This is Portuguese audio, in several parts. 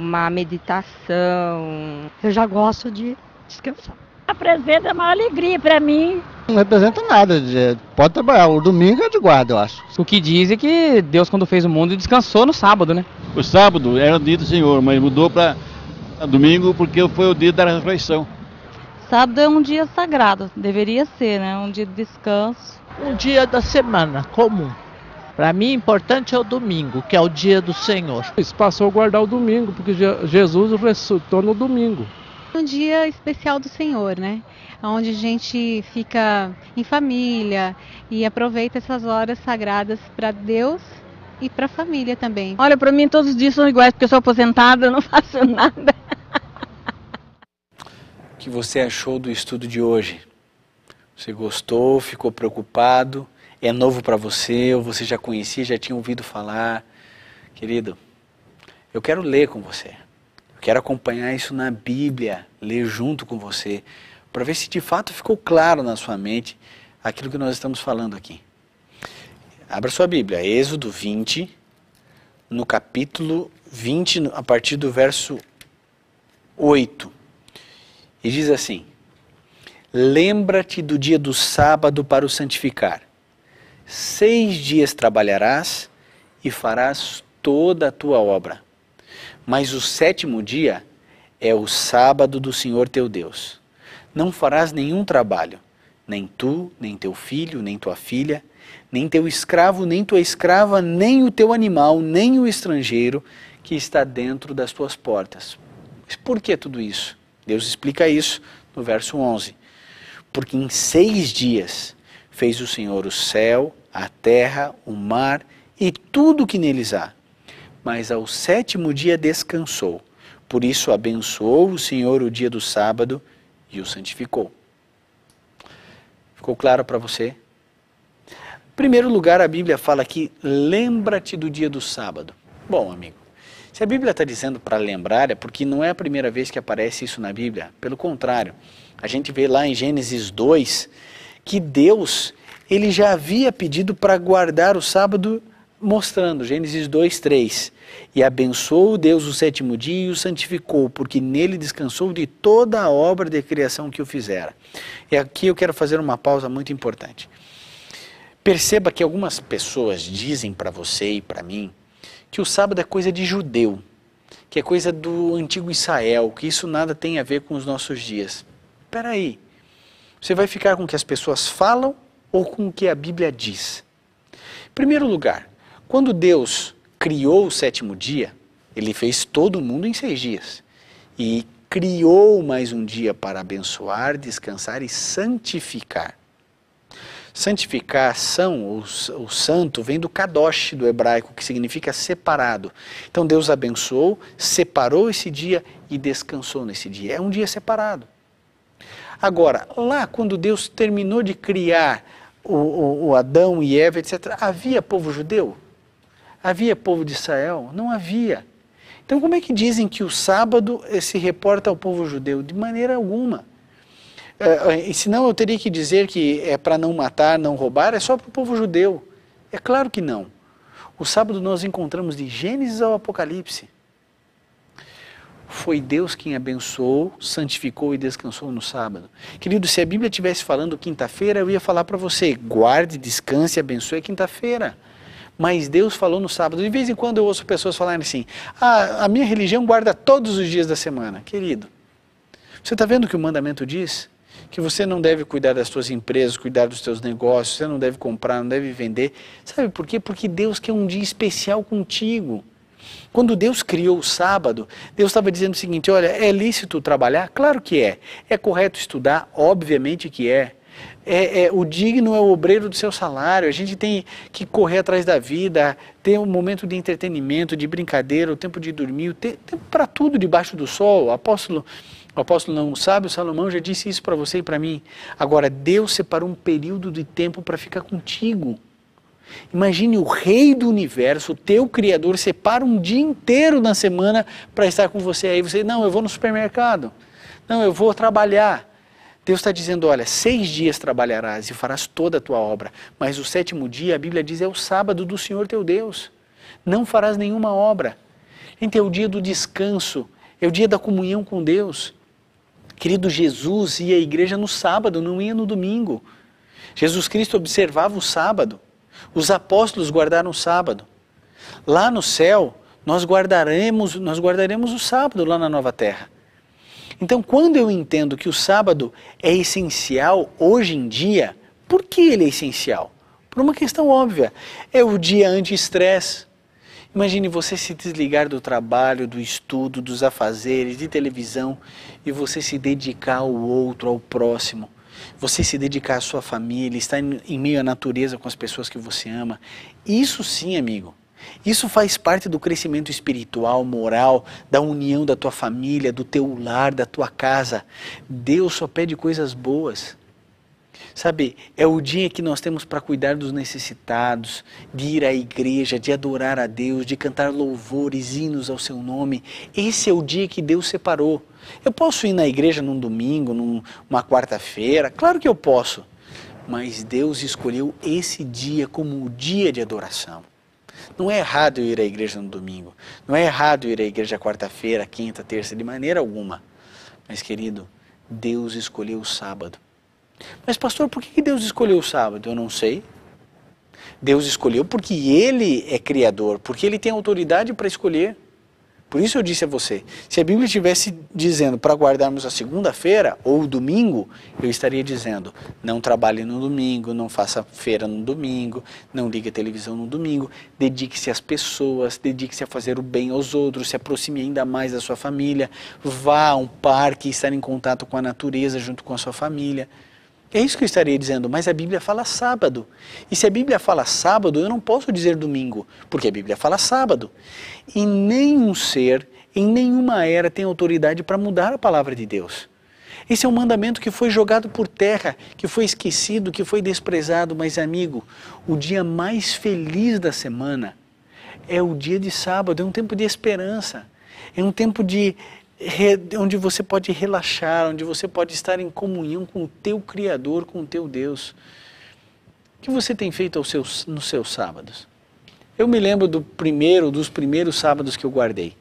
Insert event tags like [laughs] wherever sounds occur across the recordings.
uma meditação. Eu já gosto de descansar. Representa uma alegria para mim. Não representa nada, é, pode trabalhar. O domingo é de guarda, eu acho. O que diz é que Deus, quando fez o mundo, descansou no sábado, né? O sábado era o dia do Senhor, mas mudou para domingo porque foi o dia da refeição. Sábado é um dia sagrado, deveria ser, né? Um dia de descanso. Um dia da semana comum. Para mim, importante é o domingo, que é o dia do Senhor. Isso passou a guardar o domingo, porque Jesus ressuscitou no domingo. Um dia especial do Senhor, né? Onde a gente fica em família e aproveita essas horas sagradas para Deus e para a família também. Olha, para mim todos os dias são iguais, porque eu sou aposentada, não [laughs] faço nada. O que você achou do estudo de hoje? Você gostou, ficou preocupado? é novo para você, ou você já conhecia, já tinha ouvido falar. Querido, eu quero ler com você. Eu quero acompanhar isso na Bíblia, ler junto com você, para ver se de fato ficou claro na sua mente aquilo que nós estamos falando aqui. Abra sua Bíblia, Êxodo 20, no capítulo 20, a partir do verso 8. E diz assim: Lembra-te do dia do sábado para o santificar. Seis dias trabalharás e farás toda a tua obra. Mas o sétimo dia é o sábado do Senhor teu Deus. Não farás nenhum trabalho, nem tu, nem teu filho, nem tua filha, nem teu escravo, nem tua escrava, nem o teu animal, nem o estrangeiro que está dentro das tuas portas. Mas por que tudo isso? Deus explica isso no verso 11. Porque em seis dias fez o Senhor o céu, a terra, o mar e tudo que neles há. Mas ao sétimo dia descansou. Por isso abençoou o Senhor o dia do sábado e o santificou. Ficou claro para você? Em primeiro lugar, a Bíblia fala aqui: lembra-te do dia do sábado. Bom, amigo, se a Bíblia está dizendo para lembrar, é porque não é a primeira vez que aparece isso na Bíblia. Pelo contrário, a gente vê lá em Gênesis 2 que Deus ele já havia pedido para guardar o sábado, mostrando Gênesis 2, 3. E abençoou Deus o sétimo dia e o santificou, porque nele descansou de toda a obra de criação que o fizera. E aqui eu quero fazer uma pausa muito importante. Perceba que algumas pessoas dizem para você e para mim que o sábado é coisa de judeu, que é coisa do antigo Israel, que isso nada tem a ver com os nossos dias. Espera aí. Você vai ficar com o que as pessoas falam ou com o que a Bíblia diz? Em primeiro lugar, quando Deus criou o sétimo dia, ele fez todo mundo em seis dias. E criou mais um dia para abençoar, descansar e santificar. Santificação, ou, o santo, vem do kadosh do hebraico, que significa separado. Então Deus abençoou, separou esse dia e descansou nesse dia. É um dia separado. Agora, lá quando Deus terminou de criar o, o, o Adão e Eva, etc. Havia povo judeu? Havia povo de Israel? Não havia. Então, como é que dizem que o sábado eh, se reporta ao povo judeu? De maneira alguma. É, eh, eh, senão eu teria que dizer que é para não matar, não roubar, é só para o povo judeu. É claro que não. O sábado nós encontramos de Gênesis ao Apocalipse. Foi Deus quem abençoou, santificou e descansou no sábado. Querido, se a Bíblia estivesse falando quinta-feira, eu ia falar para você: guarde, descanse, abençoe quinta-feira. Mas Deus falou no sábado. De vez em quando eu ouço pessoas falarem assim: ah, a minha religião guarda todos os dias da semana. Querido, você está vendo o que o mandamento diz? que você não deve cuidar das suas empresas, cuidar dos seus negócios, você não deve comprar, não deve vender. Sabe por quê? Porque Deus quer um dia especial contigo. Quando Deus criou o sábado, Deus estava dizendo o seguinte: olha, é lícito trabalhar? Claro que é. É correto estudar? Obviamente que é. É, é, o digno é o obreiro do seu salário. A gente tem que correr atrás da vida, ter um momento de entretenimento, de brincadeira, o tempo de dormir, ter, tempo para tudo debaixo do sol. O apóstolo, o apóstolo não sabe, o Salomão já disse isso para você e para mim. Agora, Deus separou um período de tempo para ficar contigo. Imagine o rei do universo, o teu criador, separa um dia inteiro na semana para estar com você. Aí você, não, eu vou no supermercado. Não, eu vou trabalhar. Deus está dizendo, olha, seis dias trabalharás e farás toda a tua obra, mas o sétimo dia, a Bíblia diz, é o sábado do Senhor teu Deus. Não farás nenhuma obra. Então é o dia do descanso, é o dia da comunhão com Deus. Querido, Jesus ia à igreja no sábado, não ia no domingo. Jesus Cristo observava o sábado. Os apóstolos guardaram o sábado. Lá no céu, nós guardaremos, nós guardaremos o sábado lá na nova terra. Então, quando eu entendo que o sábado é essencial hoje em dia, por que ele é essencial? Por uma questão óbvia. É o dia anti-estresse. Imagine você se desligar do trabalho, do estudo, dos afazeres, de televisão e você se dedicar ao outro, ao próximo você se dedicar à sua família, estar em meio à natureza com as pessoas que você ama. Isso sim, amigo. Isso faz parte do crescimento espiritual, moral, da união da tua família, do teu lar, da tua casa. Deus só pede coisas boas. Sabe, é o dia que nós temos para cuidar dos necessitados, de ir à igreja, de adorar a Deus, de cantar louvores, hinos ao seu nome. Esse é o dia que Deus separou. Eu posso ir na igreja num domingo, numa quarta-feira, claro que eu posso. Mas Deus escolheu esse dia como o dia de adoração. Não é errado eu ir à igreja no domingo, não é errado eu ir à igreja quarta-feira, quinta, terça, de maneira alguma. Mas, querido, Deus escolheu o sábado mas, pastor, por que Deus escolheu o sábado? Eu não sei. Deus escolheu porque Ele é Criador, porque Ele tem autoridade para escolher. Por isso eu disse a você: se a Bíblia estivesse dizendo para guardarmos a segunda-feira ou o domingo, eu estaria dizendo: não trabalhe no domingo, não faça feira no domingo, não ligue a televisão no domingo, dedique-se às pessoas, dedique-se a fazer o bem aos outros, se aproxime ainda mais da sua família, vá a um parque, estar em contato com a natureza junto com a sua família. É isso que eu estaria dizendo, mas a Bíblia fala sábado. E se a Bíblia fala sábado, eu não posso dizer domingo, porque a Bíblia fala sábado. E nenhum ser, em nenhuma era, tem autoridade para mudar a palavra de Deus. Esse é um mandamento que foi jogado por terra, que foi esquecido, que foi desprezado, mas amigo, o dia mais feliz da semana é o dia de sábado, é um tempo de esperança, é um tempo de onde você pode relaxar, onde você pode estar em comunhão com o teu Criador, com o teu Deus. O que você tem feito seus, nos seus sábados? Eu me lembro do primeiro, dos primeiros sábados que eu guardei.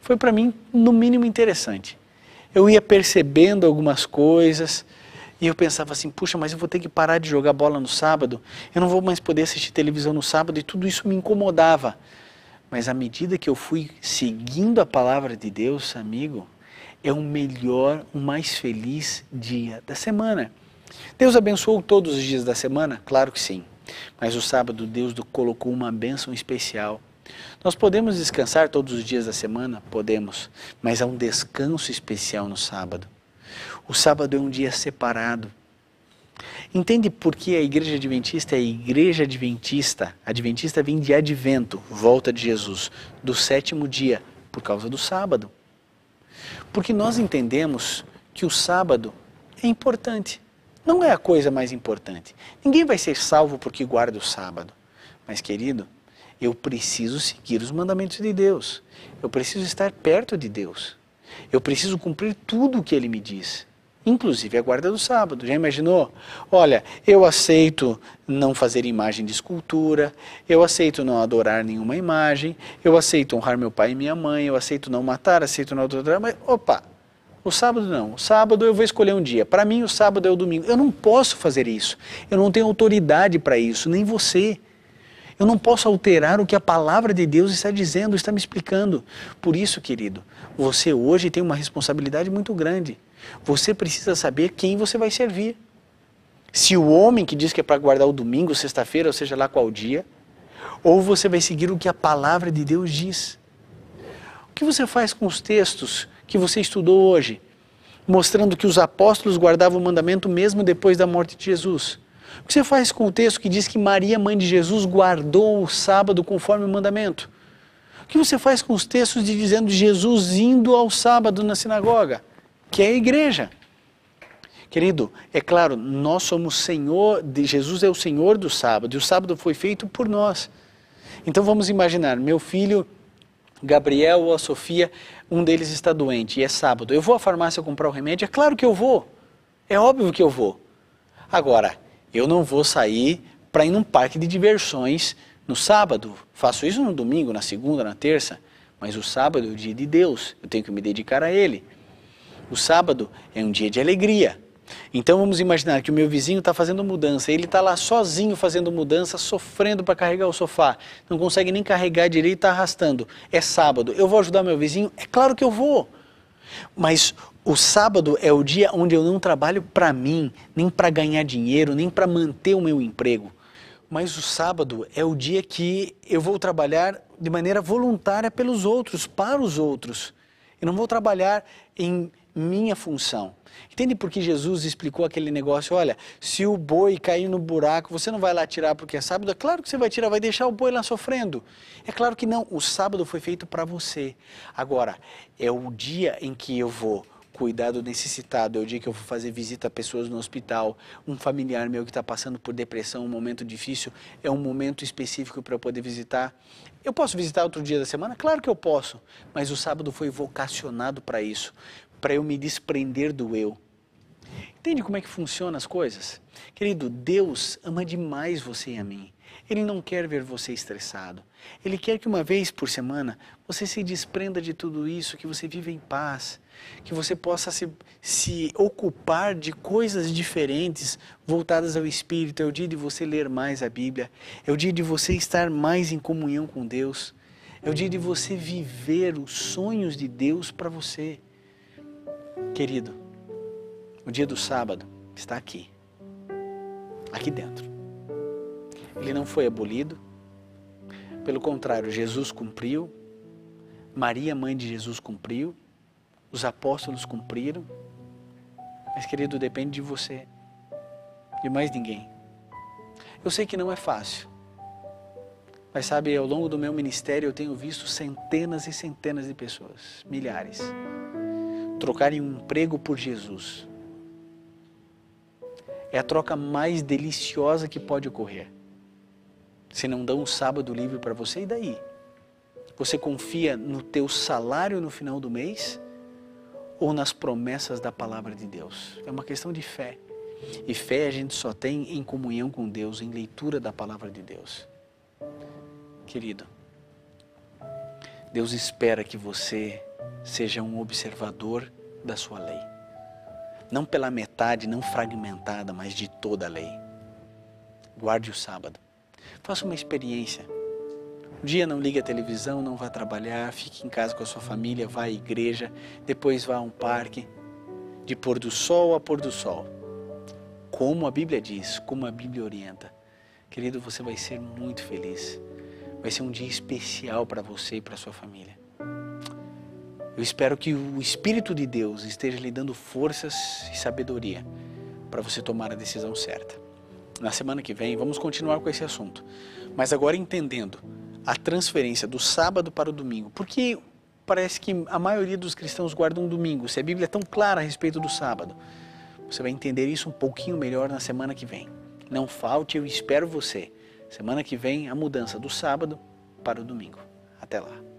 Foi para mim, no mínimo, interessante. Eu ia percebendo algumas coisas e eu pensava assim: puxa, mas eu vou ter que parar de jogar bola no sábado, eu não vou mais poder assistir televisão no sábado, e tudo isso me incomodava. Mas à medida que eu fui seguindo a palavra de Deus, amigo, é o melhor, o mais feliz dia da semana. Deus abençoou todos os dias da semana? Claro que sim. Mas o sábado Deus colocou uma bênção especial. Nós podemos descansar todos os dias da semana? Podemos, mas há um descanso especial no sábado. O sábado é um dia separado Entende por que a igreja adventista é a igreja adventista? Adventista vem de advento, volta de Jesus, do sétimo dia, por causa do sábado. Porque nós entendemos que o sábado é importante. Não é a coisa mais importante. Ninguém vai ser salvo porque guarda o sábado. Mas, querido, eu preciso seguir os mandamentos de Deus. Eu preciso estar perto de Deus. Eu preciso cumprir tudo o que Ele me diz inclusive a guarda do sábado. Já imaginou? Olha, eu aceito não fazer imagem de escultura, eu aceito não adorar nenhuma imagem, eu aceito honrar meu pai e minha mãe, eu aceito não matar, aceito não adorar, mas opa, o sábado não. O sábado eu vou escolher um dia. Para mim, o sábado é o domingo. Eu não posso fazer isso. Eu não tenho autoridade para isso, nem você. Eu não posso alterar o que a palavra de Deus está dizendo, está me explicando. Por isso, querido, você hoje tem uma responsabilidade muito grande. Você precisa saber quem você vai servir. Se o homem que diz que é para guardar o domingo, sexta-feira, ou seja lá qual dia, ou você vai seguir o que a palavra de Deus diz. O que você faz com os textos que você estudou hoje, mostrando que os apóstolos guardavam o mandamento mesmo depois da morte de Jesus? O que você faz com o texto que diz que Maria, mãe de Jesus, guardou o sábado conforme o mandamento? O que você faz com os textos de dizendo Jesus indo ao sábado na sinagoga? que é a igreja. Querido, é claro, nós somos Senhor, de, Jesus é o Senhor do sábado, e o sábado foi feito por nós. Então vamos imaginar, meu filho Gabriel ou a Sofia, um deles está doente e é sábado. Eu vou à farmácia comprar o remédio? É claro que eu vou. É óbvio que eu vou. Agora, eu não vou sair para ir num parque de diversões no sábado. Faço isso no domingo, na segunda, na terça. Mas o sábado é o dia de Deus. Eu tenho que me dedicar a Ele. O sábado é um dia de alegria. Então vamos imaginar que o meu vizinho está fazendo mudança, ele está lá sozinho fazendo mudança, sofrendo para carregar o sofá, não consegue nem carregar direito, está arrastando. É sábado, eu vou ajudar meu vizinho? É claro que eu vou. Mas o sábado é o dia onde eu não trabalho para mim, nem para ganhar dinheiro, nem para manter o meu emprego. Mas o sábado é o dia que eu vou trabalhar de maneira voluntária pelos outros, para os outros. Eu não vou trabalhar em minha função. Entende por que Jesus explicou aquele negócio? Olha, se o boi cair no buraco, você não vai lá tirar porque é sábado? É claro que você vai tirar, vai deixar o boi lá sofrendo. É claro que não, o sábado foi feito para você. Agora, é o dia em que eu vou cuidar do necessitado, é o dia que eu vou fazer visita a pessoas no hospital, um familiar meu que está passando por depressão, um momento difícil, é um momento específico para eu poder visitar. Eu posso visitar outro dia da semana? Claro que eu posso, mas o sábado foi vocacionado para isso para eu me desprender do eu. Entende como é que funcionam as coisas? Querido, Deus ama demais você e a mim. Ele não quer ver você estressado. Ele quer que uma vez por semana você se desprenda de tudo isso, que você viva em paz, que você possa se, se ocupar de coisas diferentes voltadas ao Espírito. É o dia de você ler mais a Bíblia, é o dia de você estar mais em comunhão com Deus, é o dia de você viver os sonhos de Deus para você. Querido, o dia do sábado está aqui, aqui dentro. Ele não foi abolido, pelo contrário, Jesus cumpriu, Maria, mãe de Jesus, cumpriu, os apóstolos cumpriram, mas, querido, depende de você, de mais ninguém. Eu sei que não é fácil, mas sabe, ao longo do meu ministério eu tenho visto centenas e centenas de pessoas, milhares trocarem um emprego por Jesus. É a troca mais deliciosa que pode ocorrer. Se não dão um sábado livre para você, e daí? Você confia no teu salário no final do mês ou nas promessas da palavra de Deus? É uma questão de fé. E fé a gente só tem em comunhão com Deus, em leitura da palavra de Deus. Querido, Deus espera que você seja um observador da sua lei. Não pela metade, não fragmentada, mas de toda a lei. Guarde o sábado. Faça uma experiência. Um dia não ligue a televisão, não vá trabalhar, fique em casa com a sua família, vá à igreja, depois vá a um parque, de pôr do sol a pôr do sol. Como a Bíblia diz, como a Bíblia orienta. Querido, você vai ser muito feliz. Vai ser um dia especial para você e para sua família. Eu espero que o Espírito de Deus esteja lhe dando forças e sabedoria para você tomar a decisão certa. Na semana que vem, vamos continuar com esse assunto, mas agora entendendo a transferência do sábado para o domingo. Porque parece que a maioria dos cristãos guarda um domingo, se a Bíblia é tão clara a respeito do sábado. Você vai entender isso um pouquinho melhor na semana que vem. Não falte, eu espero você. Semana que vem, a mudança do sábado para o domingo. Até lá.